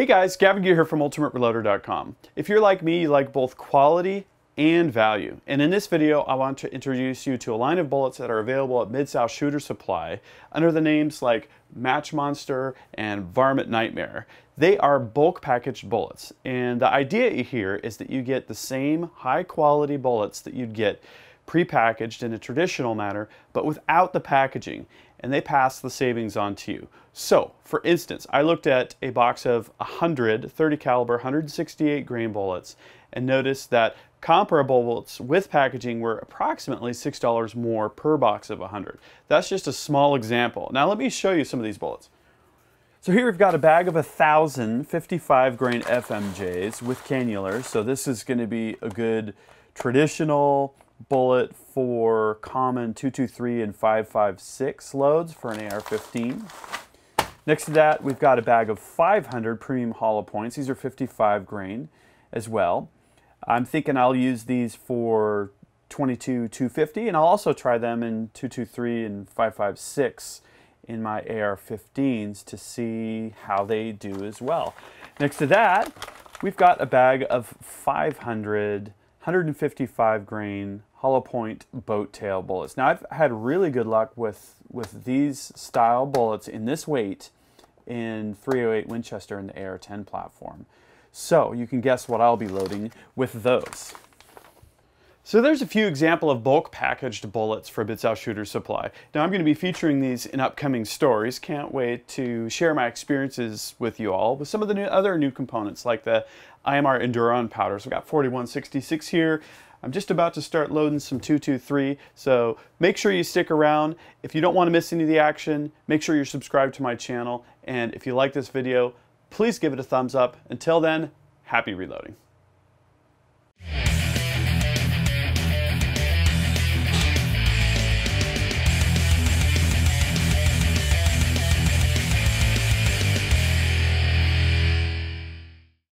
Hey guys, Gavin Gear here from UltimateReloader.com. If you're like me, you like both quality and value. And in this video, I want to introduce you to a line of bullets that are available at Mid-South Shooter Supply under the names like Match Monster and Varmint Nightmare. They are bulk packaged bullets. And the idea here is that you get the same high quality bullets that you'd get prepackaged in a traditional manner, but without the packaging, and they pass the savings on to you. So, for instance, I looked at a box of 100 30 caliber 168 grain bullets and noticed that comparable bullets with packaging were approximately $6 more per box of 100. That's just a small example. Now let me show you some of these bullets. So here we've got a bag of 1,000 55 grain FMJs with canulars. So this is gonna be a good traditional bullet for common 223 and 556 loads for an AR-15. Next to that, we've got a bag of 500 premium hollow points. These are 55 grain as well. I'm thinking I'll use these for 22 250 and I'll also try them in 223 and 556 in my AR-15s to see how they do as well. Next to that, we've got a bag of 500 155 grain hollow point boat tail bullets. Now I've had really good luck with, with these style bullets in this weight in 308 Winchester in the AR-10 platform. So you can guess what I'll be loading with those. So there's a few example of bulk packaged bullets for Out Shooter Supply. Now I'm going to be featuring these in upcoming stories. Can't wait to share my experiences with you all with some of the new, other new components like the IMR Enduron powders. We've got 4166 here, I'm just about to start loading some 223, so make sure you stick around. If you don't want to miss any of the action, make sure you're subscribed to my channel. And if you like this video, please give it a thumbs up. Until then, happy reloading.